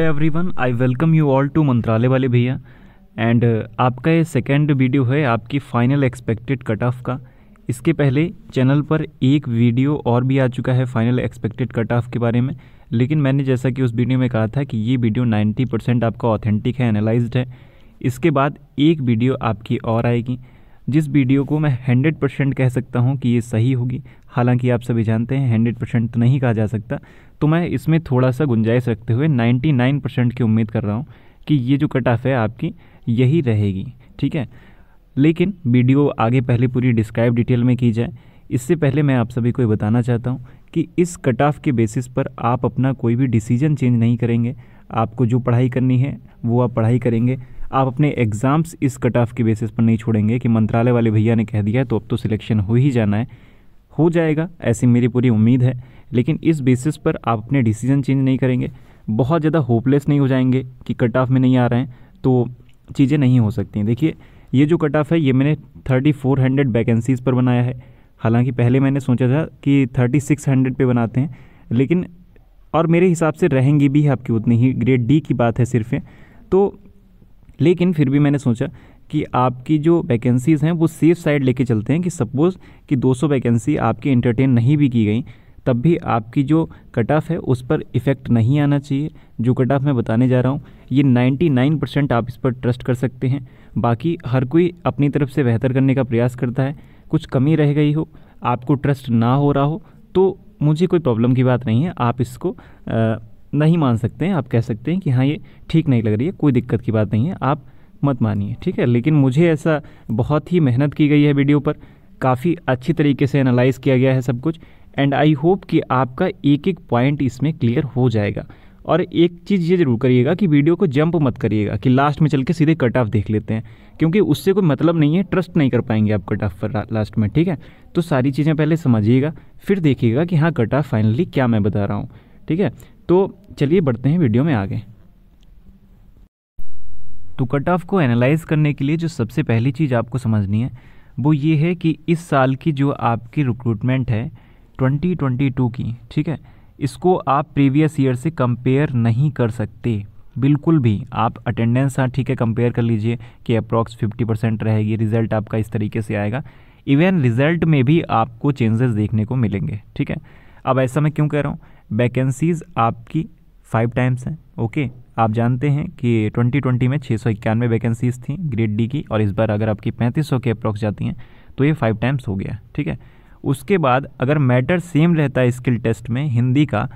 every everyone I welcome you all to मंत्रालय वाले भैया एंड uh, आपका ये सेकेंड वीडियो है आपकी फ़ाइनल एक्सपेक्टेड कट ऑफ का इसके पहले चैनल पर एक वीडियो और भी आ चुका है फाइनल एक्सपेक्टेड कट ऑफ के बारे में लेकिन मैंने जैसा कि उस वीडियो में कहा था कि ये वीडियो 90 परसेंट आपका ऑथेंटिक है एनालाइज्ड है इसके बाद एक वीडियो आपकी और आएगी जिस वीडियो को मैं हंड्रेड परसेंट कह सकता हूँ कि ये सही होगी हालांकि आप सभी जानते हैं हंड्रेड परसेंट तो नहीं कहा जा सकता तो मैं इसमें थोड़ा सा गुंजाइश रखते हुए 99 परसेंट की उम्मीद कर रहा हूँ कि ये जो कट ऑफ है आपकी यही रहेगी ठीक है लेकिन वीडियो आगे पहले पूरी डिस्क्राइब डिटेल में की जाए इससे पहले मैं आप सभी को ये बताना चाहता हूँ कि इस कट ऑफ के बेसिस पर आप अपना कोई भी डिसीजन चेंज नहीं करेंगे आपको जो पढ़ाई करनी है वो आप पढ़ाई करेंगे आप अपने एग्ज़ाम्स इस कट ऑफ के बेसिस पर नहीं छोड़ेंगे कि मंत्रालय वाले भैया ने कह दिया तो अब तो सिलेक्शन हो ही जाना है हो जाएगा ऐसी मेरी पूरी उम्मीद है लेकिन इस बेसिस पर आप अपने डिसीजन चेंज नहीं करेंगे बहुत ज़्यादा होपलेस नहीं हो जाएंगे कि कट ऑफ में नहीं आ रहे हैं तो चीज़ें नहीं हो सकती देखिए ये जो कट ऑफ है ये मैंने थर्टी फोर हंड्रेड वैकेंसीज़ पर बनाया है हालांकि पहले मैंने सोचा था कि थर्टी सिक्स हंड्रेड पर बनाते हैं लेकिन और मेरे हिसाब से रहेंगी भी आपकी उतनी ही ग्रेड डी की बात है सिर्फ तो लेकिन फिर भी मैंने सोचा कि आपकी जो वैकेंसीज़ हैं वो सेफ साइड लेके चलते हैं कि सपोज़ कि 200 वैकेंसी आपकी इंटरटेन नहीं भी की गई तब भी आपकी जो कट ऑफ है उस पर इफ़ेक्ट नहीं आना चाहिए जो कट ऑफ मैं बताने जा रहा हूँ ये 99 परसेंट आप इस पर ट्रस्ट कर सकते हैं बाकी हर कोई अपनी तरफ से बेहतर करने का प्रयास करता है कुछ कमी रह गई हो आपको ट्रस्ट ना हो रहा हो तो मुझे कोई प्रॉब्लम की बात नहीं है आप इसको आ, नहीं मान सकते हैं आप कह सकते हैं कि हाँ ये ठीक नहीं लग रही है कोई दिक्कत की बात नहीं है आप मत मानिए ठीक है लेकिन मुझे ऐसा बहुत ही मेहनत की गई है वीडियो पर काफ़ी अच्छी तरीके से एनालाइज किया गया है सब कुछ एंड आई होप कि आपका एक एक पॉइंट इसमें क्लियर हो जाएगा और एक चीज़ ये ज़रूर करिएगा कि वीडियो को जंप मत करिएगा कि लास्ट में चल के सीधे कट ऑफ देख लेते हैं क्योंकि उससे कोई मतलब नहीं है ट्रस्ट नहीं कर पाएंगे आप कट ऑफ पर लास्ट में ठीक है तो सारी चीज़ें पहले समझिएगा फिर देखिएगा कि हाँ कट ऑफ फाइनली क्या मैं बता रहा हूँ ठीक है तो चलिए बढ़ते हैं वीडियो में आगे तो कट ऑफ को एनालाइज करने के लिए जो सबसे पहली चीज़ आपको समझनी है वो ये है कि इस साल की जो आपकी रिक्रूटमेंट है 2022 की ठीक है इसको आप प्रीवियस ईयर से कंपेयर नहीं कर सकते बिल्कुल भी आप अटेंडेंस हाँ ठीक है कंपेयर कर लीजिए कि अप्रॉक्स 50 परसेंट रहेगी रिज़ल्ट आपका इस तरीके से आएगा इवन रिज़ल्ट में भी आपको चेंजेस देखने को मिलेंगे ठीक है अब ऐसा मैं क्यों कह रहा हूँ वैकेंसीज़ आपकी फाइव टाइम्स हैं ओके आप जानते हैं कि 2020 में छः सौ इक्यानवे वैकेंसीज थी ग्रेड डी की और इस बार अगर आपकी 3500 के अप्रोक्स जाती हैं तो ये फाइव टाइम्स हो गया ठीक है उसके बाद अगर मैटर सेम रहता है स्किल टेस्ट में हिंदी का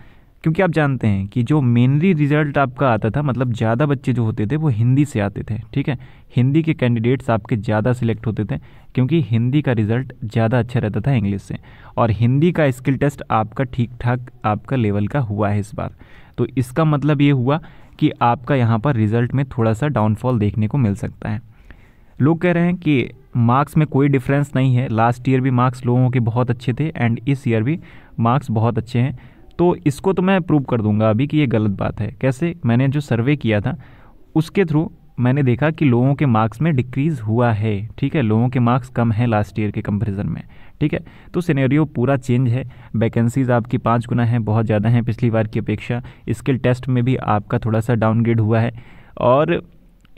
क्योंकि आप जानते हैं कि जो मेनली रिजल्ट आपका आता था मतलब ज़्यादा बच्चे जो होते थे वो हिंदी से आते थे ठीक है हिंदी के कैंडिडेट्स आपके ज़्यादा सिलेक्ट होते थे क्योंकि हिंदी का रिजल्ट ज़्यादा अच्छा रहता था इंग्लिश से और हिंदी का स्किल टेस्ट आपका ठीक ठाक आपका लेवल का हुआ है इस बार तो इसका मतलब ये हुआ कि आपका यहाँ पर रिज़ल्ट में थोड़ा सा डाउनफॉल देखने को मिल सकता है लोग कह रहे हैं कि मार्क्स में कोई डिफरेंस नहीं है लास्ट ईयर भी मार्क्स लोगों के बहुत अच्छे थे एंड इस ईयर भी मार्क्स बहुत अच्छे हैं तो इसको तो मैं प्रूव कर दूंगा अभी कि ये गलत बात है कैसे मैंने जो सर्वे किया था उसके थ्रू मैंने देखा कि लोगों के मार्क्स में डिक्रीज़ हुआ है ठीक है लोगों के मार्क्स कम हैं लास्ट ईयर के कंपेरिजन में ठीक है तो सिनेरियो पूरा चेंज है वैकेंसीज़ आपकी पाँच गुना हैं बहुत ज़्यादा हैं पिछली बार की अपेक्षा स्किल टेस्ट में भी आपका थोड़ा सा डाउनग्रेड हुआ है और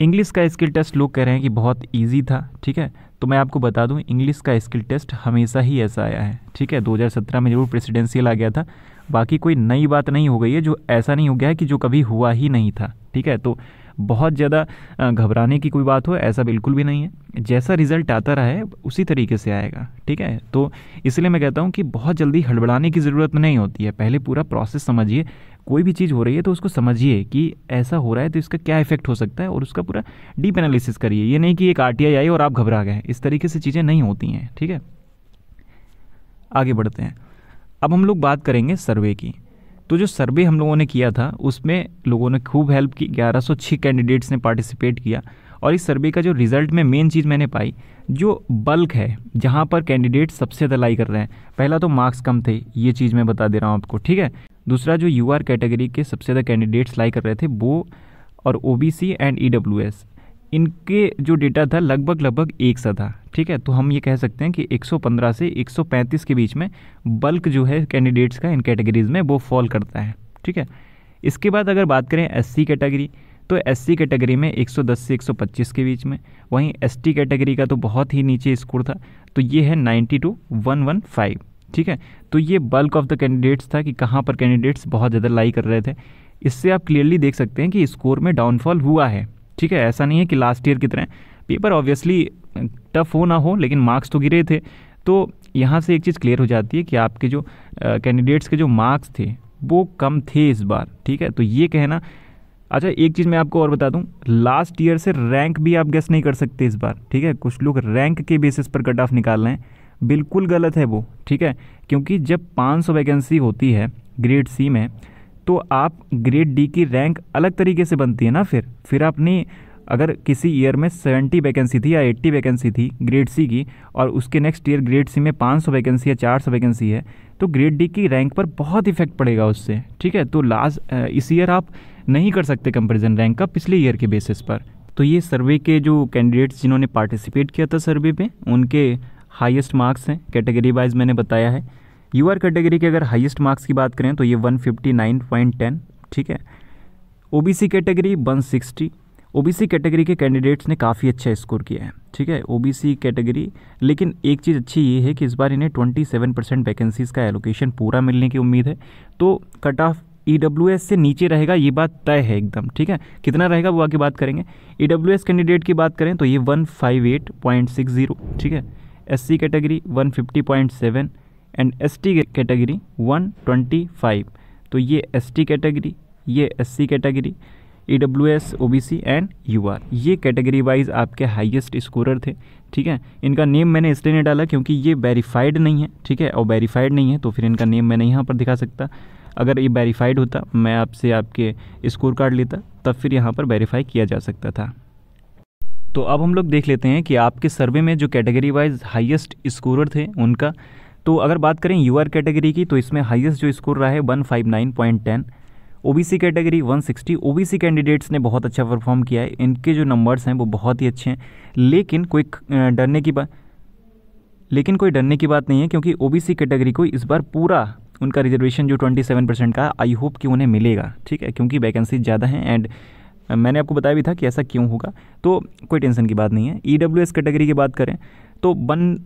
इंग्लिश का स्किल टेस्ट लोग कह रहे हैं कि बहुत ईजी था ठीक है तो मैं आपको बता दूं इंग्लिश का स्किल टेस्ट हमेशा ही ऐसा आया है ठीक है 2017 में जरूर प्रेसिडेंशियल आ गया था बाकी कोई नई बात नहीं हो गई है जो ऐसा नहीं हो गया है कि जो कभी हुआ ही नहीं था ठीक है तो बहुत ज़्यादा घबराने की कोई बात हो ऐसा बिल्कुल भी नहीं है जैसा रिज़ल्ट आता रहा है उसी तरीके से आएगा ठीक है तो इसलिए मैं कहता हूँ कि बहुत जल्दी हड़बड़ाने की ज़रूरत नहीं होती है पहले पूरा प्रोसेस समझिए कोई भी चीज़ हो रही है तो उसको समझिए कि ऐसा हो रहा है तो इसका क्या इफेक्ट हो सकता है और उसका पूरा डीप एनालिसिस करिए ये नहीं कि एक आर आई और आप घबरा गए इस तरीके से चीज़ें नहीं होती हैं ठीक है आगे बढ़ते हैं अब हम लोग बात करेंगे सर्वे की तो जो सर्वे हम लोगों ने किया था उसमें लोगों ने खूब हेल्प की ग्यारह कैंडिडेट्स ने पार्टिसिपेट किया और इस सर्वे का जो रिज़ल्ट में मेन चीज़ मैंने पाई जो बल्क है जहाँ पर कैंडिडेट सबसे ज़्यादा लाई कर रहे हैं पहला तो मार्क्स कम थे ये चीज़ मैं बता दे रहा हूँ आपको ठीक है दूसरा जो यू कैटेगरी के सबसे ज़्यादा कैंडिडेट्स लाई कर रहे थे वो और ओ एंड ई इनके जो डेटा था लगभग लगभग एक सा था ठीक है तो हम ये कह सकते हैं कि 115 से 135 के बीच में बल्क जो है कैंडिडेट्स का इन कैटेगरीज में वो फॉल करता है ठीक है इसके बाद अगर बात करें एससी कैटेगरी तो एससी कैटेगरी में 110 से 125 के बीच में वहीं एसटी कैटेगरी का तो बहुत ही नीचे स्कोर था तो ये है नाइन्टी टू वन ठीक है तो ये बल्क ऑफ द कैंडिडेट्स था कि कहाँ पर कैंडिडेट्स बहुत ज़्यादा लाई कर रहे थे इससे आप क्लियरली देख सकते हैं कि स्कोर में डाउनफॉल हुआ है ठीक है ऐसा नहीं है कि लास्ट ईयर की तरह पेपर ऑब्वियसली टफ हो ना हो लेकिन मार्क्स तो गिरे थे तो यहाँ से एक चीज़ क्लियर हो जाती है कि आपके जो कैंडिडेट्स के जो मार्क्स थे वो कम थे इस बार ठीक है तो ये कहना अच्छा एक चीज़ मैं आपको और बता दूं लास्ट ईयर से रैंक भी आप गेस नहीं कर सकते इस बार ठीक है कुछ लोग रैंक के बेसिस पर कट ऑफ निकाल रहे हैं बिल्कुल गलत है वो ठीक है क्योंकि जब 500 वैकेंसी होती है ग्रेड सी में तो आप ग्रेड डी की रैंक अलग तरीके से बनती है ना फिर फिर आपने अगर किसी ईयर में सेवेंटी वैकेंसी थी या एट्टी वैकेंसी थी ग्रेड सी की और उसके नेक्स्ट ईयर ग्रेड सी में पाँच सौ वैकेंसी या चार सौ वैकेंसी है तो ग्रेड डी की रैंक पर बहुत इफेक्ट पड़ेगा उससे ठीक है तो लास्ट इस ईयर आप नहीं कर सकते कंपेरिजन रैंक का पिछले ईयर के बेसिस पर तो ये सर्वे के जो कैंडिडेट्स जिन्होंने पार्टिसिपेट किया था सर्वे में उनके हाइस्ट मार्क्स हैं कैटेगरी वाइज मैंने बताया है यू आर कैटेगरी के अगर हाइस्ट मार्क्स की बात करें तो ये टेन ठीक है OBC category B OBC category के कैंडिडेट्स ने काफ़ी अच्छा स्कोर किया है ठीक है ओबीसी कैटेगरी लेकिन एक चीज़ अच्छी ये है कि इस बार इन्हें 27 परसेंट वैकेंसीज़ का एलोकेशन पूरा मिलने की उम्मीद है तो कट ऑफ ई से नीचे रहेगा ये बात तय है एकदम ठीक है कितना रहेगा वो आगे बात करेंगे ई e कैंडिडेट की बात करें तो ये जीरो ठीक है S category seven and S T category one twenty five तो ये एस टी कैटेगरी ये S C category E W S O B C and U R ये कैटेगरी वाइज आपके हाईएस्ट स्कोरर थे ठीक है इनका नेम मैंने इसलिए नहीं डाला क्योंकि ये वेरीफाइड नहीं है ठीक है और वेरीफाइड नहीं है तो फिर इनका नेम मैं नहीं यहाँ पर दिखा सकता अगर ये वेरीफाइड होता मैं आपसे आपके स्कोर कार्ड लेता तब फिर यहाँ पर वेरीफाई किया जा सकता था तो अब हम लोग देख लेते हैं कि आपके सर्वे में जो कैटेगरी वाइज हाईएस्ट स्कोरर थे उनका तो अगर बात करें यू कैटेगरी की तो इसमें हाइएस्ट जो स्कोर रहा है one five nine point ten OBC category 160 OBC candidates ने बहुत अच्छा परफॉर्म किया है इनके जो नंबर्स हैं वो बहुत ही अच्छे हैं लेकिन कोई डरने की बात लेकिन कोई डरने की बात नहीं है क्योंकि ओबीसी कैटेगरी को इस बार पूरा उनका रिजर्वेशन जो 27 परसेंट का आई होप कि उन्हें मिलेगा ठीक है क्योंकि वैकेंसी ज़्यादा हैं एंड मैंने आपको बताया भी था कि ऐसा क्यों होगा तो कोई टेंशन की बात नहीं है ई e कैटेगरी की बात करें तो वन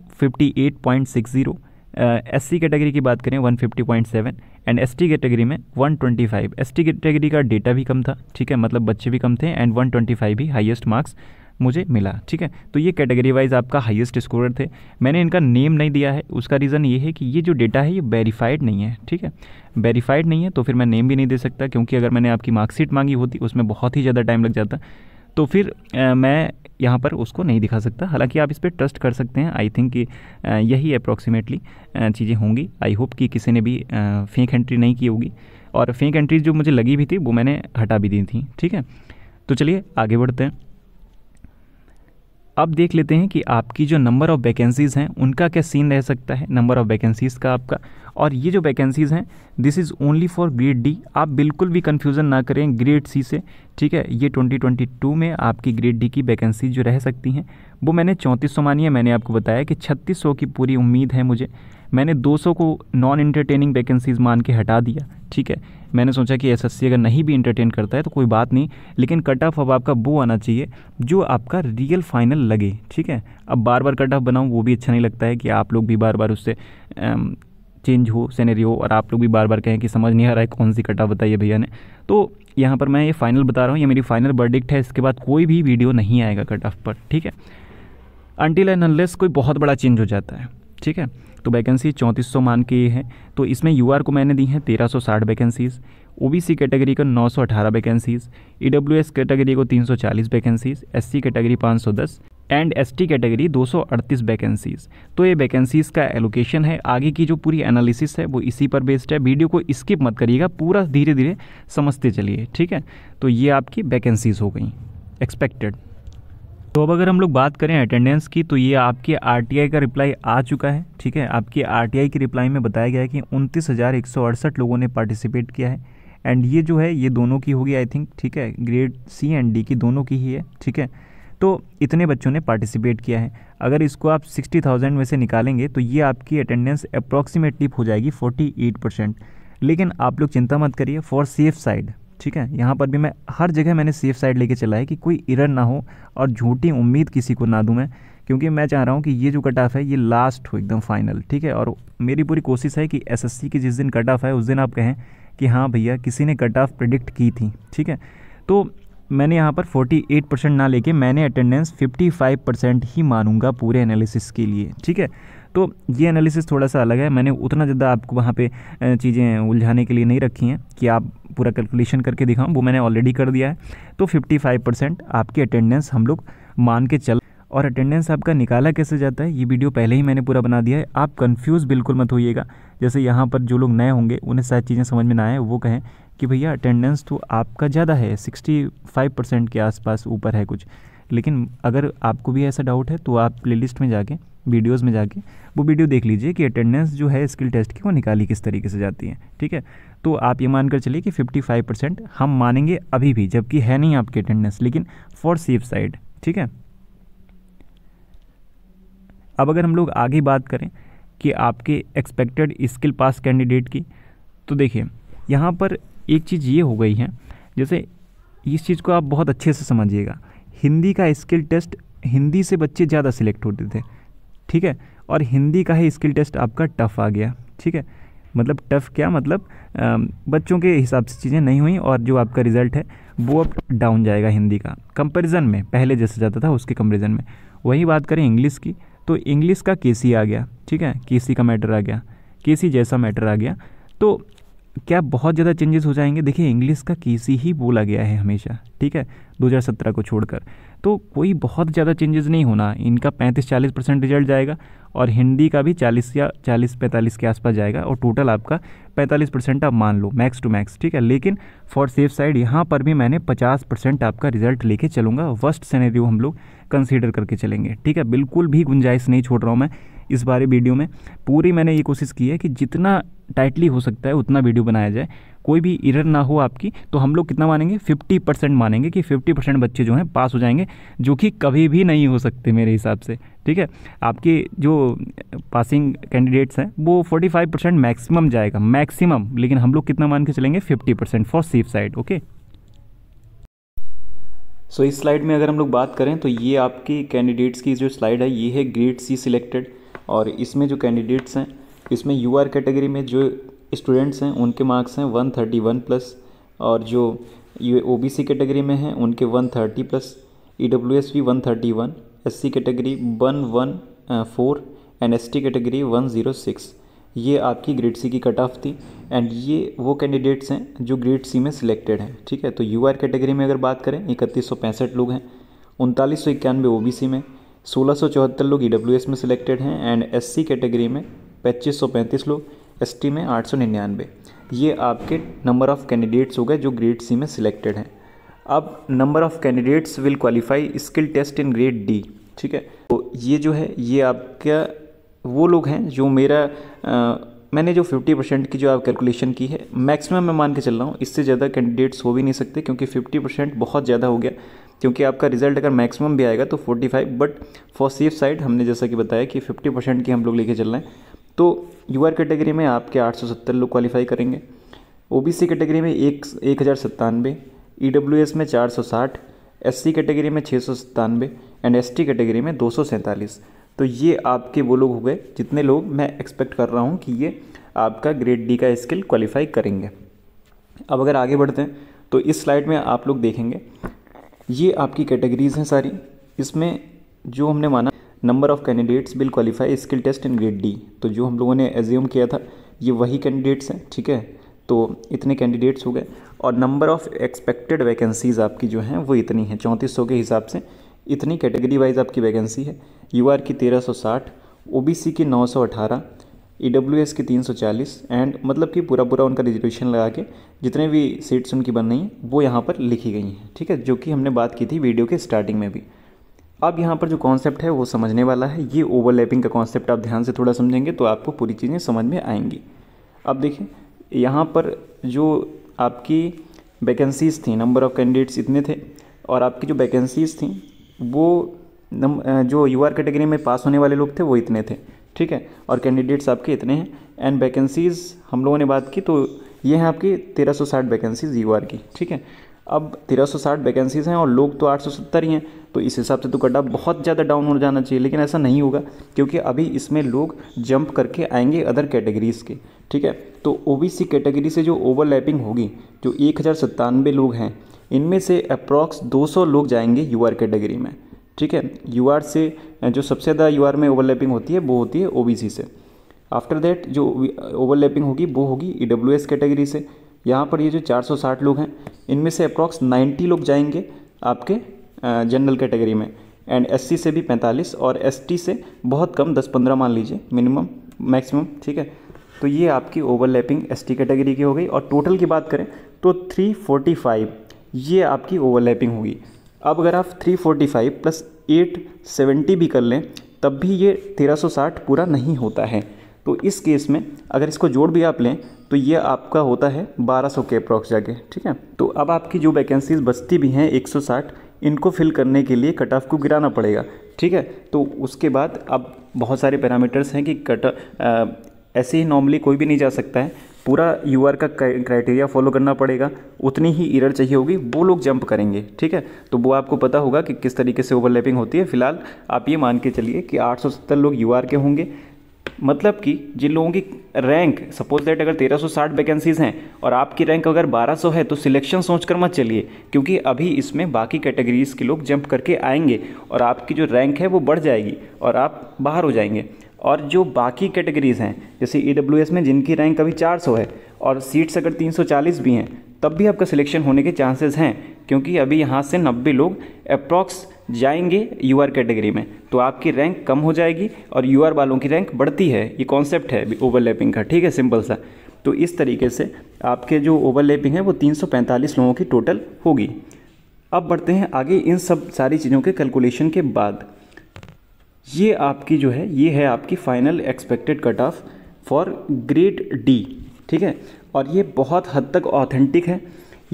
एस सी कैटेगरी की बात करें 150.7 एंड एस टी कैटेगरी में 125 एस टी कैटेगरी का डेटा भी कम था ठीक है मतलब बच्चे भी कम थे एंड 125 ही हाईएस्ट मार्क्स मुझे मिला ठीक है तो ये कैटेगरी वाइज आपका हाईएस्ट स्कोर थे मैंने इनका नेम नहीं दिया है उसका रीज़न ये है कि ये जो डेटा है ये वेरीफाइड नहीं है ठीक है वेरीफाइड नहीं है तो फिर मैं नेम भी नहीं दे सकता क्योंकि अगर मैंने आपकी मार्कशीट मांगी होती उसमें बहुत ही ज़्यादा टाइम लग जाता तो फिर आ, मैं यहाँ पर उसको नहीं दिखा सकता हालांकि आप इस पर ट्रस्ट कर सकते हैं आई थिंक कि यही अप्रॉक्सीमेटली चीज़ें होंगी आई होप कि किसी ने भी फेक एंट्री नहीं की होगी और फेक एंट्री जो मुझे लगी भी थी वो मैंने हटा भी दी थी ठीक है तो चलिए आगे बढ़ते हैं अब देख लेते हैं कि आपकी जो नंबर ऑफ़ वैकेंसीज़ हैं उनका क्या सीन रह सकता है नंबर ऑफ़ वैकेंसीज़ का आपका और ये जो वैकेंसीज़ हैं this is only for grade D आप बिल्कुल भी कन्फ्यूज़न ना करें ग्रेड सी से ठीक है ये 2022 में आपकी ग्रेड डी की वैकेंसी जो रह सकती हैं वो मैंने चौंतीस सौ मानी है मैंने आपको बताया कि छत्तीस की पूरी उम्मीद है मुझे मैंने 200 को नॉन इंटरटेनिंग वैकेंसीज़ मान के हटा दिया ठीक है मैंने सोचा कि एसएससी अगर नहीं भी इंटरटेन करता है तो कोई बात नहीं लेकिन कट ऑफ अब आपका वो आना चाहिए जो आपका रियल फाइनल लगे ठीक है अब बार बार कट ऑफ बनाऊँ वो भी अच्छा नहीं लगता है कि आप लोग भी बार बार उससे चेंज हो सैनरी हो और आप लोग भी बार बार कहें कि समझ नहीं आ रहा है कौन सी कटा ऑफ बताइए भैया ने तो यहाँ पर मैं ये फाइनल बता रहा हूँ ये मेरी फाइनल वर्डिक्ट है इसके बाद कोई भी वीडियो नहीं आएगा कट ऑफ पर ठीक है अनटिल एंड अनलेस कोई बहुत बड़ा चेंज हो जाता है ठीक है तो वैकेंसी 3400 मान के हैं तो इसमें यूआर को मैंने दी हैं 1360 वैकेंसीज़ ओबीसी कैटेगरी को 918 वैकेंसीज़ ईडब्ल्यूएस कैटेगरी को 340 vacancies SC category 510 and ST category 238 vacancies तो ये वैकेंसीज़ का एलोकेशन है आगे की जो पूरी एनालिसिस है वो इसी पर बेस्ड है वीडियो को स्किप मत करिएगा पूरा धीरे धीरे समझते चलिए ठीक है तो ये आपकी वैकेंसीज़ हो गई एक्सपेक्टेड तो अब अगर हम लोग बात करें अटेंडेंस की तो ये आपके आर का रिप्लाई आ चुका है ठीक है आपकी आर की रिप्लाई में बताया गया है कि उनतीस लोगों ने पार्टिसिपेट किया है एंड ये जो है ये दोनों की होगी आई थिंक ठीक है ग्रेड सी एंड डी की दोनों की ही है ठीक है तो इतने बच्चों ने पार्टिसिपेट किया है अगर इसको आप सिक्सटी थाउजेंड में से निकालेंगे तो ये आपकी अटेंडेंस अप्रॉक्सीमेटली हो जाएगी फोर्टी एट परसेंट लेकिन आप लोग चिंता मत करिए फॉर सेफ साइड ठीक है यहाँ पर भी मैं हर जगह मैंने सेफ साइड लेके चला है कि कोई इरर ना हो और झूठी उम्मीद किसी को ना दूँ मैं क्योंकि मैं चाह रहा हूँ कि ये जो कट ऑफ है ये लास्ट हो एकदम फाइनल ठीक है और मेरी पूरी कोशिश है कि एसएससी की जिस दिन कट ऑफ है उस दिन आप कहें कि हाँ भैया किसी ने कट ऑफ प्रिडिक्ट की थी ठीक है तो मैंने यहाँ पर 48 परसेंट ना लेके मैंने अटेंडेंस 55 परसेंट ही मानूंगा पूरे एनालिसिस के लिए ठीक है तो ये एनालिसिस थोड़ा सा अलग है मैंने उतना ज़्यादा आपको वहाँ पे चीज़ें उलझाने के लिए नहीं रखी हैं कि आप पूरा कैलकुलेशन करके दिखाऊँ वो मैंने ऑलरेडी कर दिया है तो 55 परसेंट आपकी अटेंडेंस हम लोग मान के चल और अटेंडेंस आपका निकाला कैसे जाता है ये वीडियो पहले ही मैंने पूरा बना दिया है आप कन्फ्यूज़ बिल्कुल मत होइएगा जैसे यहाँ पर जो लोग नए होंगे उन्हें सारी चीज़ें समझ में ना आए वो कहें कि भैया अटेंडेंस तो आपका ज़्यादा है सिक्सटी फाइव परसेंट के आसपास ऊपर है कुछ लेकिन अगर आपको भी ऐसा डाउट है तो आप प्लेलिस्ट में जाके वीडियोस में जाके वो वीडियो देख लीजिए कि अटेंडेंस जो है स्किल टेस्ट की वो निकाली किस तरीके से जाती है ठीक है तो आप ये मानकर चलिए कि 55 परसेंट हम मानेंगे अभी भी जबकि है नहीं आपकी अटेंडेंस लेकिन फॉर सेफ साइड ठीक है अब अगर हम लोग आगे बात करें कि आपके एक्सपेक्टेड स्किल पास कैंडिडेट की तो देखिए यहाँ पर एक चीज़ ये हो गई है जैसे इस चीज़ को आप बहुत अच्छे से समझिएगा हिंदी का स्किल टेस्ट हिंदी से बच्चे ज़्यादा सिलेक्ट होते थे ठीक है और हिंदी का ही स्किल टेस्ट आपका टफ़ आ गया ठीक है मतलब टफ़ क्या मतलब बच्चों के हिसाब से चीज़ें नहीं हुई और जो आपका रिज़ल्ट है वो अब डाउन जाएगा हिंदी का कंपैरिजन में पहले जैसे जाता था उसके कंपैरिजन में वही बात करें इंग्लिश की तो इंग्लिश का के आ गया ठीक है के का मैटर आ गया के जैसा मैटर आ गया तो क्या बहुत ज़्यादा चेंजेस हो जाएंगे देखिए इंग्लिश का केसी ही बोला गया है हमेशा ठीक है 2017 को छोड़कर तो कोई बहुत ज़्यादा चेंजेस नहीं होना इनका 35-40 परसेंट रिजल्ट जाएगा और हिंदी का भी 40 या 40-45 के आसपास जाएगा और टोटल आपका 45 परसेंट आप मान लो मैक्स टू मैक्स ठीक है लेकिन फॉर सेफ साइड यहाँ पर भी मैंने 50 परसेंट आपका रिजल्ट लेके चलूँगा वर्स्ट सैनरी हम लोग कंसीडर करके चलेंगे ठीक है बिल्कुल भी गुंजाइश नहीं छोड़ रहा हूँ मैं इस बारे वीडियो में पूरी मैंने ये कोशिश की है कि जितना टाइटली हो सकता है उतना वीडियो बनाया जाए कोई भी इरर ना हो आपकी तो हम लोग कितना मानेंगे 50 परसेंट मानेंगे कि 50 परसेंट बच्चे जो हैं पास हो जाएंगे जो कि कभी भी नहीं हो सकते मेरे हिसाब से ठीक है आपके जो पासिंग कैंडिडेट्स हैं वो 45 परसेंट मैक्सिमम जाएगा मैक्सिमम लेकिन हम लोग कितना मान के चलेंगे 50 percent for safe side okay so इस स्लाइड में अगर हम लोग बात करें तो ये आपकी कैंडिडेट्स की जो स्लाइड है ये है ग्रेड सी सिलेक्टेड और इसमें जो कैंडिडेट्स हैं इसमें यू आर कैटेगरी में जो स्टूडेंट्स हैं उनके मार्क्स हैं वन थर्टी वन प्लस और जो ये ओ बी सी कैटेगरी में हैं उनके one thirty plus E W S V one thirty one S C category one one four and S T category one zero six ये आपकी ग्रेड सी की cut off थी एंड ये वो कैंडिडेट्स हैं जो ग्रेड सी में selected हैं ठीक है तो यू आर कैटेगरी में अगर बात करें इकतीस सौ पैंसठ लोग हैं उनतालीस सौ इक्यानवे ओ बी सी में सोलह सौ चौहत्तर लोग ई डब्ल्यू एस में सिलेक्टेड हैं एंड एस सी कैटेगरी में पच्चीस सौ पैंतीस लोग एस टी में आठ सौ निन्यानवे ये आपके नंबर ऑफ़ कैंडिडेट्स हो गए जो ग्रेड सी में सिलेक्टेड हैं अब number of candidates will qualify skill test in grade D ठीक है तो ये जो है ये आपका वो लोग हैं जो मेरा आ, मैंने जो 50 परसेंट की जो आप कैलकुलेशन की है मैक्सिमम मैं मान के चल रहा हूँ इससे ज़्यादा कैंडिडेट्स हो भी नहीं सकते क्योंकि 50 परसेंट बहुत ज़्यादा हो गया क्योंकि आपका रिजल्ट अगर मैक्सिमम भी आएगा तो 45 बट फॉर सेफ साइड हमने जैसा कि बताया कि 50 परसेंट की हम लोग लेके चल रहे हैं तो यू कैटेगरी में आपके आठ लोग क्वालिफाई करेंगे ओ कैटेगरी में एक एक हज़ार सत्तानवे ई e में चार सौ साठ एस कैटेगरी में छः सौ सत्तानवे एंड एस कैटेगरी में दो सौ सैंतालीस तो ये आपके वो लोग हो गए जितने लोग मैं एक्सपेक्ट कर रहा हूँ कि ये आपका ग्रेड डी का स्किल क्वालिफाई करेंगे अब अगर आगे बढ़ते हैं तो इस स्लाइड में आप लोग देखेंगे ये आपकी कैटेगरीज हैं सारी इसमें जो हमने माना number of candidates will qualify skill test in grade D तो जो हम लोगों ने एज्यूम किया था ये वही कैंडिडेट्स हैं ठीक है तो इतने कैंडिडेट्स हो गए और नंबर ऑफ़ एक्सपेक्टेड वैकेंसीज़ आपकी जो हैं वो इतनी हैं चौंतीस के हिसाब से इतनी कैटेगरी वाइज आपकी वैकेंसी है यू की तेरह सौ साठ ओ बी सी की नौ सौ अठारह ई डब्ल्यू एस की तीन सौ चालीस एंड मतलब कि पूरा पूरा उनका रिजर्वेशन लगा के जितने भी सीट्स उनकी बन रही हैं वो यहाँ पर लिखी गई हैं ठीक है जो कि हमने बात की थी वीडियो के स्टार्टिंग में भी अब यहाँ पर जो कॉन्सेप्ट है वो समझने वाला है ये ओवरलैपिंग का कॉन्सेप्ट आप ध्यान से थोड़ा समझेंगे तो आपको पूरी चीज़ें समझ में आएंगी अब देखिए यहाँ पर जो आपकी वैकेंसीज़ थी नंबर ऑफ़ कैंडिडेट्स इतने थे और आपकी जो वैकेंसीज़ थी वो नम, जो यू आर कैटेगरी में पास होने वाले लोग थे वो इतने थे ठीक है और कैंडिडेट्स आपके इतने हैं एंड वैकेंसीज़ हम लोगों ने बात की तो ये हैं आपकी 1360 वैकेंसीज यू आर की ठीक है अब 1360 वैकेंसीज हैं और लोग तो 870 ही हैं तो इस हिसाब से तो गड्ढा बहुत ज़्यादा डाउन हो जाना चाहिए लेकिन ऐसा नहीं होगा क्योंकि अभी इसमें लोग जंप करके आएंगे अदर कैटेगरीज़ के ठीक है तो ओ कैटेगरी से जो ओवरलैपिंग होगी जो एक लोग हैं इनमें से अप्रॉक्स 200 लोग जाएंगे यू आर कैटेगरी में ठीक है यू आर से जो सबसे ज़्यादा यू आर में ओवरलैपिंग होती है वो होती है ओ बी सी से आफ्टर दैट जो ओवरलैपिंग होगी वो होगी ई डब्ल्यू एस कैटेगरी से यहाँ पर ये जो 460 लोग हैं इनमें से अप्रॉक्स 90 लोग जाएंगे आपके जनरल कैटेगरी में एंड सी से भी 45 और टी से बहुत कम 10-15 मान लीजिए मिनिमम मैक्सिमम ठीक है तो ये आपकी ओवरलैपिंग टी कैटेगरी की हो गई और टोटल की बात करें तो 345 ये आपकी ओवरलैपिंग होगी अब अगर आप 345 प्लस 870 भी कर लें तब भी ये 1360 पूरा नहीं होता है तो इस केस में अगर इसको जोड़ भी आप लें तो ये आपका होता है 1200 के अप्रॉक्स जाके ठीक है तो अब आपकी जो वैकेंसीज बचती भी हैं 160 इनको फिल करने के लिए कट ऑफ को गिराना पड़ेगा ठीक है तो उसके बाद अब बहुत सारे पैरामीटर्स हैं कि कट ऐसे ही नॉर्मली कोई भी नहीं जा सकता है पूरा यू आर का क्राइटेरिया फॉलो करना पड़ेगा उतनी ही इरर चाहिए होगी वो लोग जंप करेंगे ठीक है तो वो आपको पता होगा कि किस तरीके से ओवरलैपिंग होती है फिलहाल आप ये मान के चलिए कि 870 लोग यू आर के होंगे मतलब कि जिन लोगों की रैंक सपोज दैट अगर 1360 वैकेंसीज़ हैं और आपकी रैंक अगर 1200 है तो सिलेक्शन सोच कर मत चलिए क्योंकि अभी इसमें बाकी कैटेगरीज़ के लोग जंप करके आएंगे और आपकी जो रैंक है वो बढ़ जाएगी और आप बाहर हो जाएंगे और जो बाकी कैटेगरीज़ हैं जैसे ई e में जिनकी रैंक अभी 400 है और सीट्स अगर 340 भी हैं तब भी आपका सिलेक्शन होने के चांसेस हैं क्योंकि अभी यहाँ से 90 लोग अप्रॉक्स जाएंगे यू कैटेगरी में तो आपकी रैंक कम हो जाएगी और यू वालों की रैंक बढ़ती है ये कॉन्सेप्ट है ओवरलैपिंग का ठीक है सिंपल सा तो इस तरीके से आपके जो ओवरलैपिंग है वो 345 लोगों की टोटल होगी अब बढ़ते हैं आगे इन सब सारी चीज़ों के कैलकुलेशन के बाद ये आपकी जो है ये है आपकी final expected cut off for grade D ठीक है और ये बहुत हद तक ऑथेंटिक है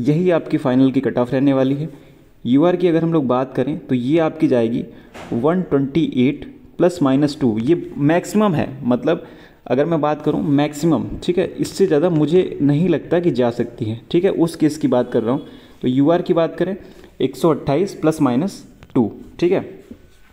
यही आपकी फ़ाइनल की कट ऑफ रहने वाली है यू की अगर हम लोग बात करें तो ये आपकी जाएगी 128 प्लस माइनस टू ये मैक्सिमम है मतलब अगर मैं बात करूँ मैक्सिमम ठीक है इससे ज़्यादा मुझे नहीं लगता कि जा सकती है ठीक है उस केस की बात कर रहा हूँ तो यू की बात करें 128 प्लस माइनस टू ठीक है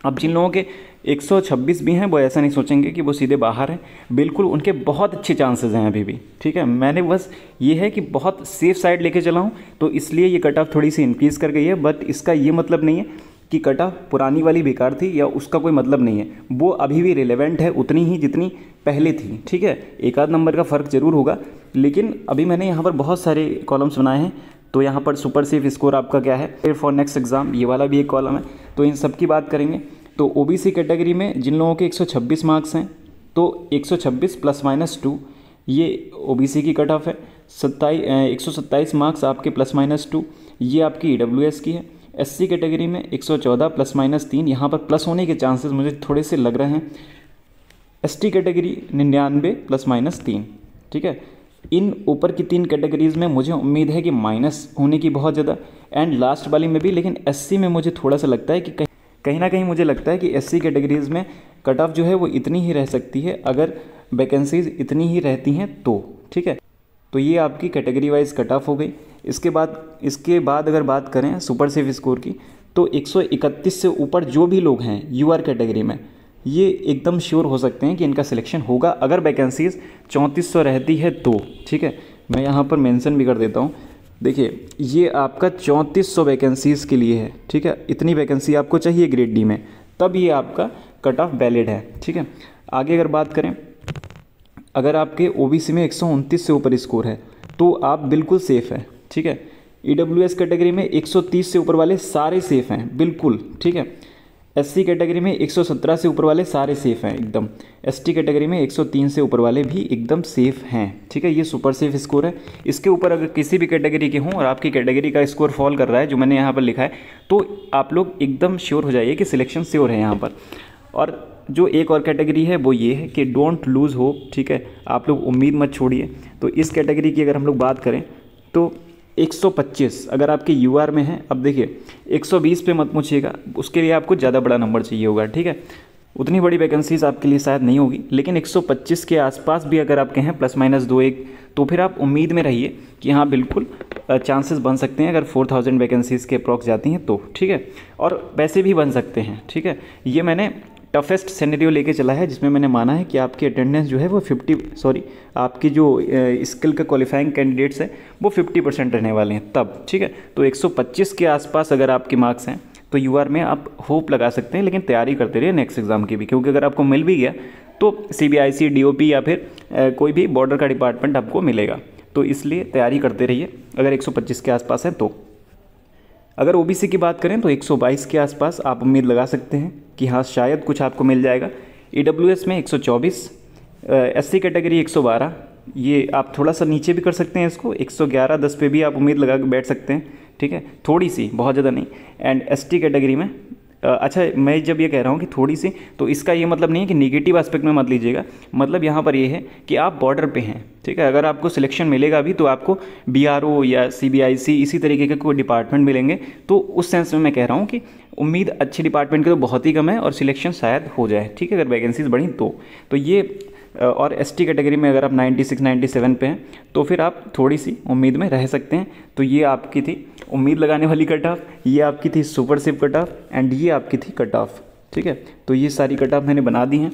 अब जिन लोगों के 126 भी हैं वो ऐसा नहीं सोचेंगे कि वो सीधे बाहर हैं बिल्कुल उनके बहुत अच्छे चांसेस हैं अभी भी ठीक है मैंने बस ये है कि बहुत सेफ साइड लेके चला हूँ तो इसलिए ये कट ऑफ थोड़ी सी इंक्रीज़ कर गई है बट इसका ये मतलब नहीं है कि कट ऑफ पुरानी वाली बेकार थी या उसका कोई मतलब नहीं है वो अभी भी रिलेवेंट है उतनी ही जितनी पहले थी ठीक है एक आध नंबर का फ़र्क ज़रूर होगा लेकिन अभी मैंने यहाँ पर बहुत सारे कॉलम्स बनाए हैं तो यहाँ पर सुपर सेफ स्कोर आपका क्या है फिर फॉर नेक्स्ट एग्ज़ाम ये वाला भी एक कॉलम है तो इन सब की बात करेंगे तो ओ कैटेगरी में जिन लोगों के 126 मार्क्स हैं तो 126 प्लस माइनस टू ये ओ की कट ऑफ है सत्ताईस एक मार्क्स आपके प्लस माइनस टू ये आपकी ई e की है एस कैटेगरी में 114 प्लस माइनस तीन यहाँ पर प्लस होने के चांसेस मुझे थोड़े से लग रहे हैं एस कैटेगरी निन्यानवे प्लस माइनस तीन ठीक है इन ऊपर की तीन कैटेगरीज़ में मुझे उम्मीद है कि माइनस होने की बहुत ज़्यादा एंड लास्ट वाली में भी लेकिन एस में मुझे थोड़ा सा लगता है कि कहीं कहीं ना कहीं मुझे लगता है कि एस कैटेगरीज़ में कट ऑफ जो है वो इतनी ही रह सकती है अगर वैकेंसीज़ इतनी ही रहती हैं तो ठीक है तो ये आपकी कैटेगरी वाइज कट ऑफ हो गई इसके बाद इसके बाद अगर बात करें सुपर सेफ स्कोर की तो 131 से ऊपर जो भी लोग हैं आर कैटेगरी में ये एकदम श्योर हो सकते हैं कि इनका सिलेक्शन होगा अगर वैकेंसीज़ सौ रहती है तो ठीक है मैं यहाँ पर मेंशन भी कर देता हूँ देखिए ये आपका चौंतीस सौ वैकेंसीज़ के लिए है ठीक है इतनी वैकेंसी आपको चाहिए ग्रेड डी में तब ये आपका कट ऑफ वैलिड है ठीक है आगे अगर बात करें अगर आपके ओ में एक से ऊपर स्कोर है तो आप बिल्कुल सेफ़ हैं ठीक है ई e कैटेगरी में 130 से ऊपर वाले सारे सेफ़ हैं बिल्कुल ठीक है एससी कैटेगरी में 117 से ऊपर वाले सारे सेफ़ हैं एकदम एसटी कैटेगरी में 103 से ऊपर वाले भी एकदम सेफ़ हैं ठीक है ये सुपर सेफ स्कोर है इसके ऊपर अगर किसी भी कैटेगरी के हों और आपकी कैटेगरी का स्कोर फॉल कर रहा है जो मैंने यहाँ पर लिखा है तो आप लोग एकदम श्योर हो जाइए कि सिलेक्शन श्योर है यहाँ पर और जो एक और कैटेगरी है वो ये है कि डोंट लूज़ होप ठीक है आप लोग उम्मीद मत छोड़िए तो इस कैटेगरी की अगर हम लोग बात करें तो 125 अगर आपके यू आर में है अब देखिए 120 पे मत पूछिएगा उसके लिए आपको ज़्यादा बड़ा नंबर चाहिए होगा ठीक है उतनी बड़ी वैकेंसीज आपके लिए शायद नहीं होगी लेकिन 125 के आसपास भी अगर आपके हैं प्लस माइनस दो एक तो फिर आप उम्मीद में रहिए कि हाँ बिल्कुल चांसेस बन सकते हैं अगर 4000 वैकेंसीज़ के अप्रॉक्स जाती हैं तो ठीक है और पैसे भी बन सकते हैं ठीक है ये मैंने टफेस्ट सेनेरियो लेके चला है जिसमें मैंने माना है कि आपकी अटेंडेंस जो है वो 50 सॉरी आपकी जो स्किल का क्वालिफाइंग कैंडिडेट्स हैं वो 50 परसेंट रहने वाले हैं तब ठीक है तो 125 के आसपास अगर आपके मार्क्स हैं तो यू में आप होप लगा सकते हैं लेकिन तैयारी करते रहिए नेक्स्ट एग्ज़ाम की भी क्योंकि अगर आपको मिल भी गया तो C B I C D O P या फिर कोई भी बॉर्डर का डिपार्टमेंट आपको मिलेगा तो इसलिए तैयारी करते रहिए अगर एक के आसपास है तो अगर ओबीसी की बात करें तो 122 के आसपास आप उम्मीद लगा सकते हैं कि हाँ शायद कुछ आपको मिल जाएगा ई e में 124 एससी कैटेगरी 112 ये आप थोड़ा सा नीचे भी कर सकते हैं इसको 111 10 पे भी आप उम्मीद लगा के बैठ सकते हैं ठीक है थोड़ी सी बहुत ज़्यादा नहीं एंड एसटी कैटेगरी में अच्छा मैं जब ये कह रहा हूँ कि थोड़ी सी तो इसका ये मतलब नहीं है कि निगेटिव एस्पेक्ट में मत लीजिएगा मतलब यहाँ पर ये है कि आप बॉर्डर पे हैं ठीक है अगर आपको सिलेक्शन मिलेगा भी तो आपको बी या सी इसी तरीके के कोई डिपार्टमेंट मिलेंगे तो उस सेंस में मैं कह रहा हूँ कि उम्मीद अच्छे डिपार्टमेंट के तो बहुत ही कम है और सिलेक्शन शायद हो जाए ठीक है अगर वैकेंसीज बढ़ी तो तो ये और एस टी कैटेगरी में अगर आप 96 97 पे हैं तो फिर आप थोड़ी सी उम्मीद में रह सकते हैं तो ये आपकी थी उम्मीद लगाने वाली कट ऑफ ये आपकी थी सुपर सिप कट ऑफ एंड ये आपकी थी कट ऑफ ठीक है तो ये सारी कट ऑफ मैंने बना दी हैं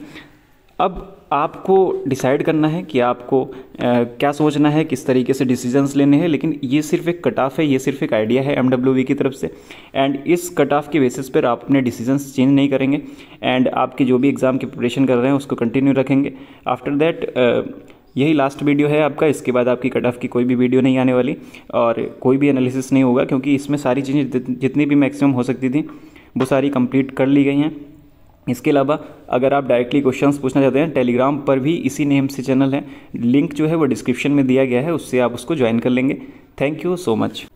अब आपको डिसाइड करना है कि आपको आ, क्या सोचना है किस तरीके से डिसीजंस लेने हैं लेकिन ये सिर्फ एक कट ऑफ है ये सिर्फ एक आइडिया है एम की तरफ से एंड इस कट ऑफ के बेसिस पर आप अपने डिसीजंस चेंज नहीं करेंगे एंड आपके जो भी एग्ज़ाम की प्रिपरेशन कर रहे हैं उसको कंटिन्यू रखेंगे आफ्टर दैट यही लास्ट वीडियो है आपका इसके बाद आपकी कट ऑफ की कोई भी वीडियो नहीं आने वाली और कोई भी एनालिसिस नहीं होगा क्योंकि इसमें सारी चीज़ें जितनी भी मैक्सिमम हो सकती थी वो सारी कंप्लीट कर ली गई हैं इसके अलावा अगर आप डायरेक्टली क्वेश्चंस पूछना चाहते हैं टेलीग्राम पर भी इसी नेम से चैनल है लिंक जो है वो डिस्क्रिप्शन में दिया गया है उससे आप उसको ज्वाइन कर लेंगे थैंक यू सो मच